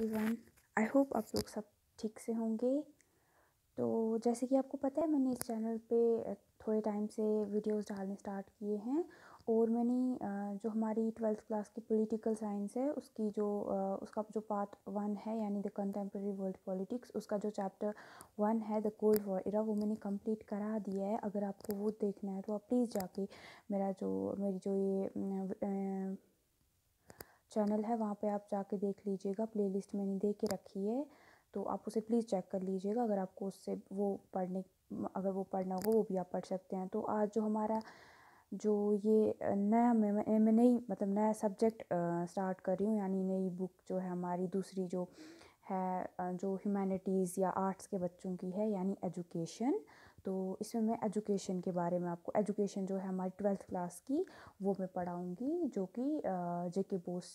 Everyone I hope आप लोग सब ठीक से होंगे तो जैसे कि आपको पता है मैंने इस चैनल पे थोड़े टाइम से वीडियोस डालने स्टार्ट किए हैं और मैंने जो हमारी ट्वेल्थ क्लास की पॉलिटिकल साइंस है उसकी जो उसका जो पार्ट वन है यानी द कंटेम्प्रेरी वर्ल्ड पॉलिटिक्स उसका जो चैप्टर वन है द कोल्ड वॉर इरा वो मैंने कंप्लीट करा दिया है अगर आपको वो देखना है तो आप प्लीज़ जाके मेरा जो मेरी जो ये चैनल है वहाँ पे आप जाके देख लीजिएगा प्लेलिस्ट मैंने दे के रखी है तो आप उसे प्लीज़ चेक कर लीजिएगा अगर आपको उससे वो पढ़ने अगर वो पढ़ना हो वो भी आप पढ़ सकते हैं तो आज जो हमारा जो ये नया मैं मैं नई मतलब नया सब्जेक्ट स्टार्ट कर रही हूँ यानी नई बुक जो है हमारी दूसरी जो है जो ह्यूमैनिटीज़ या आर्ट्स के बच्चों की है यानी एजुकेशन तो इसमें मैं एजुकेशन के बारे में आपको एजुकेशन जो है हमारी ट्वेल्थ क्लास की वो मैं पढ़ाऊँगी जो कि जे के बोस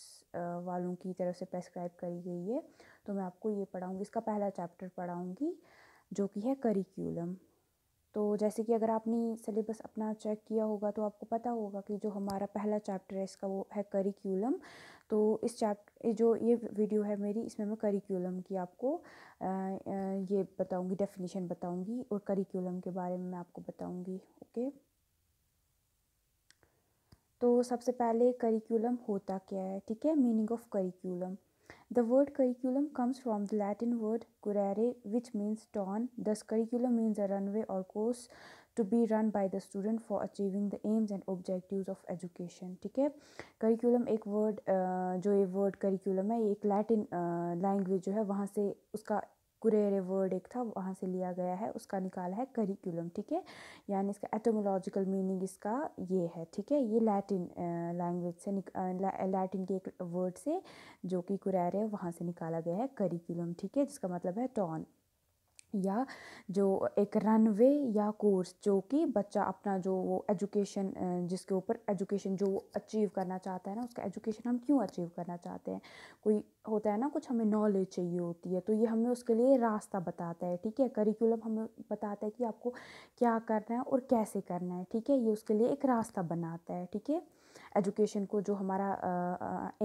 वालों की तरफ से प्रेस्क्राइब करी गई है तो मैं आपको ये पढ़ाऊँगी इसका पहला चैप्टर पढ़ाऊँगी जो कि है करिकुलम तो जैसे कि अगर आपने सिलेबस अपना चेक किया होगा तो आपको पता होगा कि जो हमारा पहला चैप्टर है इसका वो है करिकुलम तो इस चैप्टर जो ये वीडियो है मेरी इसमें मैं करिकुलम की आपको ये बताऊंगी डेफिनेशन बताऊंगी और करिकुलम के बारे में मैं आपको बताऊंगी ओके तो सबसे पहले करिकुलम होता क्या है ठीक है meaning of curriculum The word curriculum comes from the Latin word curare, which means torn. Thus, curriculum means a runway or course to be run by the student for achieving the aims and objectives of education. ठीक है curriculum एक word जो ये word curriculum है ये एक Latin language जो है वहाँ से उसका कुरेरे वर्ड एक था वहाँ से लिया गया है उसका निकाला है करिकुलम ठीक है यानी इसका एटोमोलॉजिकल मीनिंग इसका ये है ठीक है ये लैटिन लैंग्वेज से लैटिन के एक वर्ड से जो कि कुरेरे वहाँ से निकाला गया है करिकुलम ठीक है जिसका मतलब है टॉन या जो एक रनवे या कोर्स जो कि बच्चा अपना जो वो एजुकेशन जिसके ऊपर एजुकेशन जो वो अचीव करना चाहता है ना उसका एजुकेशन हम क्यों अचीव करना चाहते हैं कोई होता है ना कुछ हमें नॉलेज चाहिए होती है तो ये हमें उसके लिए रास्ता बताता है ठीक है करिकुलम हमें बताता है कि आपको क्या करना है और कैसे करना है ठीक है ये उसके लिए एक रास्ता बनाता है ठीक है एजुकेशन को जो हमारा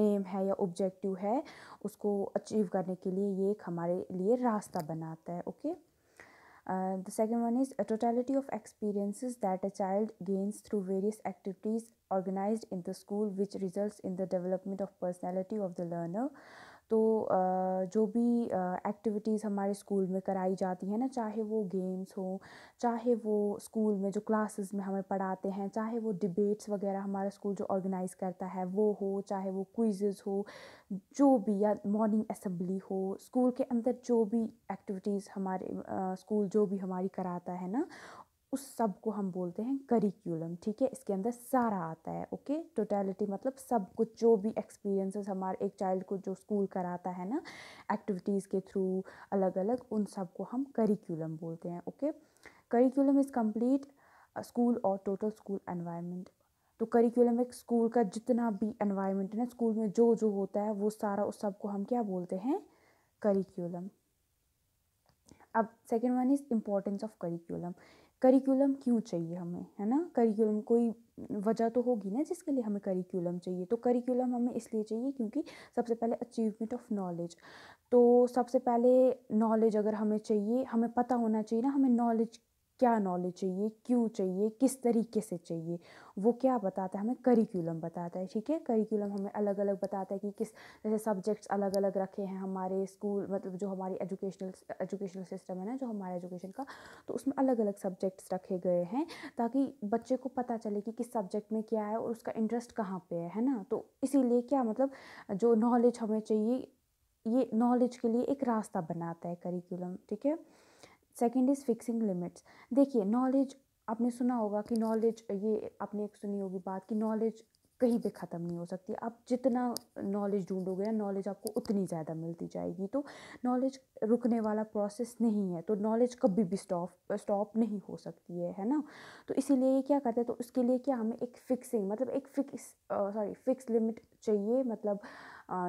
एम है या ऑब्जेक्टिव है उसको अचीव करने के लिए ये एक हमारे लिए रास्ता बनाता है okay the second one is totality of experiences that a child gains through various activities organise in the school which result in the development of personality of the learner तो जो भी एक्टिविटीज़ हमारे स्कूल में कराई जाती हैं ना चाहे वो गेम्स हों चाहे वो स्कूल में जो क्लासेस में हमें पढ़ाते हैं चाहे वो डिबेट्स वगैरह हमारा स्कूल जो ऑर्गेनाइज़ करता है वो हो चाहे वो क्विज़ हो जो भी या मॉर्निंग असम्बली हो स्कूल के अंदर जो भी एक्टिविटीज़ हमारे स्कूल जो भी हमारी कराता है ना उस सब को हम बोलते हैं करिकुलम ठीक है इसके अंदर सारा आता है ओके टोटलिटी मतलब सब कुछ जो भी एक्सपीरियंसेस हमारे एक चाइल्ड को जो स्कूल कराता है ना एक्टिविटीज़ के थ्रू अलग अलग उन सब को हम करिकुलम बोलते हैं okay curriculum is complete school और टोटल स्कूल एनवायरनमेंट तो करिकुलम एक स्कूल का जितना भी एनवायरनमेंट है ना स्कूल में जो जो होता है वो सारा उस सब को हम क्या बोलते हैं करिकुलम अब second one is importance of curriculum curriculum क्यों चाहिए हमें है ना करिकुलम कोई वजह तो होगी ना जिसके लिए हमें करिकुलम चाहिए तो करिकुलम हमें इसलिए चाहिए क्योंकि सबसे पहले अचीवमेंट ऑफ नॉलेज तो सबसे पहले नॉलेज अगर हमें चाहिए हमें पता होना चाहिए ना हमें नॉलेज क्या नॉलेज चाहिए क्यों चाहिए किस तरीके से चाहिए वो क्या बताता है हमें करिकुलम बताता है ठीक है करिकुलम हमें अलग अलग बताता है कि किस जैसे सब्जेक्ट्स अलग अलग रखे हैं हमारे स्कूल मतलब जो हमारी एजुकेशनल एजुकेशनल सिस्टम है ना जो हमारे एजुकेशन का तो उसमें अलग अलग सब्जेक्ट्स रखे गए हैं ताकि बच्चे को पता चले कि किस सब्जेक्ट में क्या है और उसका इंटरेस्ट कहाँ पर है है ना तो इसीलिए क्या मतलब जो नॉलेज हमें चाहिए ये नॉलेज के लिए एक रास्ता बनाता है करिकुलम ठीक है सेकेंड इज़ फिक्सिंग लिमिट्स देखिए नॉलेज आपने सुना होगा कि नॉलेज ये आपने एक सुनी होगी बात कि नॉलेज कहीं पे ख़त्म नहीं हो सकती आप जितना नॉलेज ढूंढोगे ना नॉलेज आपको उतनी ज़्यादा मिलती जाएगी तो नॉलेज रुकने वाला प्रोसेस नहीं है तो नॉलेज कभी भी स्टॉप स्टॉप नहीं हो सकती है है ना तो इसीलिए ये क्या करते हैं तो उसके लिए क्या हमें एक फिक्सिंग मतलब एक फिक्स सॉरी फिक्स लिमिट चाहिए मतलब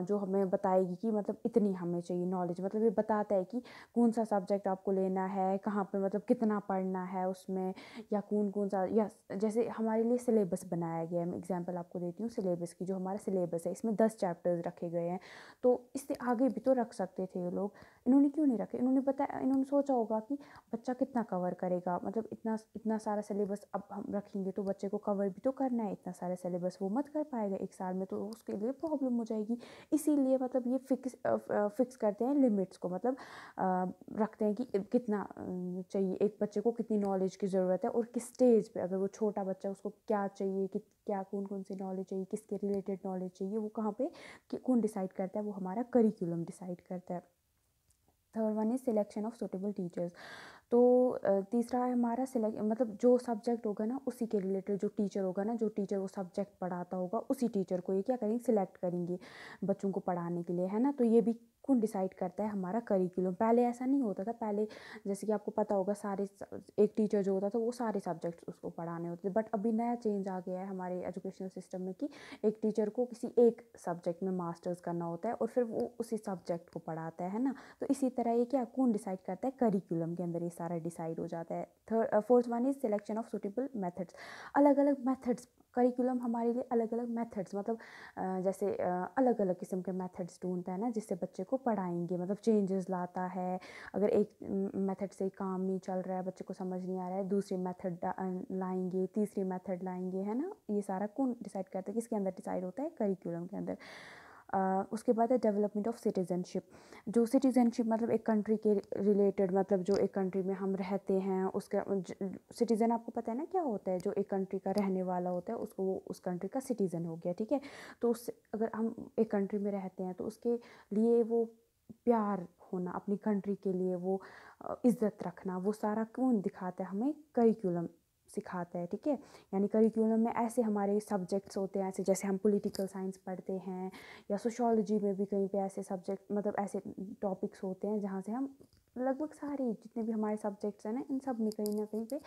जो हमें बताएगी कि मतलब इतनी हमें चाहिए नॉलेज मतलब ये बताता है कि कौन सा सब्जेक्ट आपको लेना है कहाँ पे मतलब कितना पढ़ना है उसमें या कौन कौन सा या जैसे हमारे लिए सिलेबस बनाया गया है मैं एग्ज़ाम्पल आपको देती हूँ सिलेबस की जो हमारा सिलेबस है इसमें दस चैप्टर्स रखे गए हैं तो इससे आगे भी तो रख सकते थे ये लोग इन्होंने क्यों नहीं रखे इन्होंने बताया इन्होंने सोचा होगा कि बच्चा कितना कवर करेगा मतलब इतना इतना सारा सिलेबस अब हम रखेंगे तो बच्चे को कवर भी तो करना है इतना सारा सिलेबस वो मत कर पाएगा एक साल में तो उसके लिए प्रॉब्लम हो जाएगी इसीलिए मतलब ये फिक्स फिक्स करते हैं लिमिट्स को मतलब रखते हैं कि कितना चाहिए एक बच्चे को कितनी नॉलेज की ज़रूरत है और किस स्टेज पे अगर वो छोटा बच्चा उसको क्या चाहिए कि क्या कौन कौन सी नॉलेज चाहिए किसके रिलेटेड नॉलेज चाहिए वो कहाँ पे कौन डिसाइड करता है वो हमारा करिकुलम डिसाइड करता है third one is selection of suitable teachers तो तीसरा है हमारा सिलेक्ट मतलब जो सब्जेक्ट होगा ना उसी के रिलेटेड जो टीचर होगा ना जो टीचर वो सब्जेक्ट पढ़ाता होगा उसी टीचर को ये क्या करेंगे सिलेक्ट करेंगे बच्चों को पढ़ाने के लिए है ना तो ये भी कौन डिसाइड करता है हमारा करिकुलम पहले ऐसा नहीं होता था पहले जैसे कि आपको पता होगा सारे एक टीचर जो होता था वो सारे सब्जेक्ट्स उसको पढ़ाने होते थे बट अभी नया चेंज आ गया है हमारे एजुकेशनल सिस्टम में कि एक टीचर को किसी एक सब्जेक्ट में मास्टर्स करना होता है और फिर वो उसी सब्जेक्ट को पढ़ाता है ना तो इसी तरह ये क्या कौन डिसाइड करता है करिकुलम के अंदर ये सारा डिसाइड हो जाता है third fourth one is selection of suitable methods अलग अलग मेथड्स करिकुलम हमारे लिए अलग अलग मेथड्स मतलब uh, जैसे uh, अलग अलग किस्म के मेथड्स ढूंढता है ना जिससे बच्चे को पढ़ाएंगे मतलब चेंजेस लाता है अगर एक मेथड mm, से काम नहीं चल रहा है बच्चे को समझ नहीं आ रहा है दूसरी मेथड uh, लाएंगे तीसरी मेथड लाएंगे है ना ये सारा कौन डिसाइड करता है किसके अंदर डिसाइड होता है करिकुलम के अंदर उसके बाद है डेवलपमेंट ऑफ सिटीज़नशिप जो सिटीज़नशिप मतलब एक कंट्री के रिलेटेड मतलब जो एक कंट्री में हम रहते हैं उसका सिटीज़न आपको पता है ना क्या होता है जो एक कंट्री का रहने वाला होता है उसको वो उस कंट्री का सिटीज़न हो गया ठीक है तो उस अगर हम एक कंट्री में रहते हैं तो उसके लिए वो प्यार होना अपनी कंट्री के लिए वो इज़्ज़त रखना वो सारा कौन दिखाता है हमें करिकुलम सिखाता है ठीक है यानी करिकुलम में ऐसे हमारे सब्जेक्ट्स होते हैं ऐसे जैसे हम पॉलिटिकल साइंस पढ़ते हैं या सोशोलॉजी में भी कहीं पे ऐसे सब्जेक्ट मतलब ऐसे टॉपिक्स होते हैं जहाँ से हम लगभग सारे जितने भी हमारे सब्जेक्ट्स हैं ना इन सब में कहीं ना कहीं पे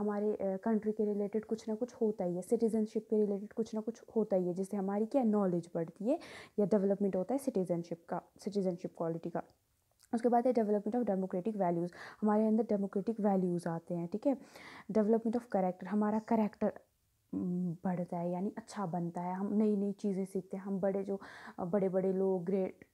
हमारे कंट्री के रिलेटेड कुछ ना कुछ होता ही है सिटीजनशिप के रिलेटेड कुछ ना कुछ होता ही है जिससे हमारी क्या नॉलेज बढ़ती है या डेवलपमेंट होता है सिटीजनशिप का सिटीजनशिप क्वालिटी का उसके बाद है डेवलपमेंट ऑफ डेमोक्रेटिक वैल्यूज़ हमारे अंदर डेमोक्रेटिक वैल्यूज़ आते हैं ठीक है डेवलपमेंट ऑफ करेक्टर हमारा करेक्टर बढ़ता है यानी अच्छा बनता है हम नई नई चीज़ें सीखते हैं हम बड़े जो बड़े बड़े लोग ग्रेट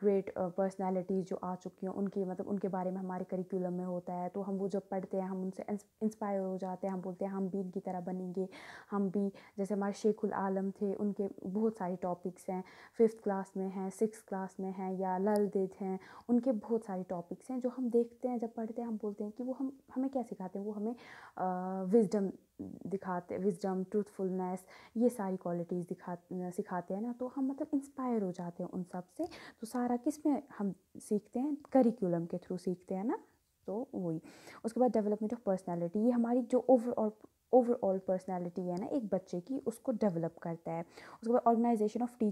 ग्रेट पर्सनैलिटीज़ जो आ चुकी हैं उनके मतलब उनके बारे में हमारे करिकुलम में होता है तो हम वो जब पढ़ते हैं हम उनसे इंस्पायर हो जाते हैं हम बोलते हैं हम भी इनकी तरह बनेंगे हम भी जैसे हमारे शेखुल आलम थे उनके बहुत सारे टॉपिक्स हैं फिफ्थ क्लास में हैं सिक्स क्लास में हैं या लल दिद हैं उनके बहुत सारे टॉपिक्स हैं जो हम देखते हैं जब पढ़ते हैं हम बोलते हैं कि वो हम हमें क्या सिखाते हैं वो हमें विजडम दिखाते विजडम ट्रूथफुलनेस ये सारी क्वालिटीज़ दिखा सिखाते हैं ना तो हम मतलब इंस्पायर हो जाते हैं उन सब से तो सारा किस में हम सीखते हैं करिकुलम के थ्रू सीखते हैं ना तो वही उसके बाद डेवलपमेंट ऑफ पर्सनैलिटी ये हमारी जो ओवरऑल ओवरऑल पर्सनैलिटी है ना एक बच्चे की उसको डेवलप करता है उसके बाद ऑर्गेनाइजेशन ऑफ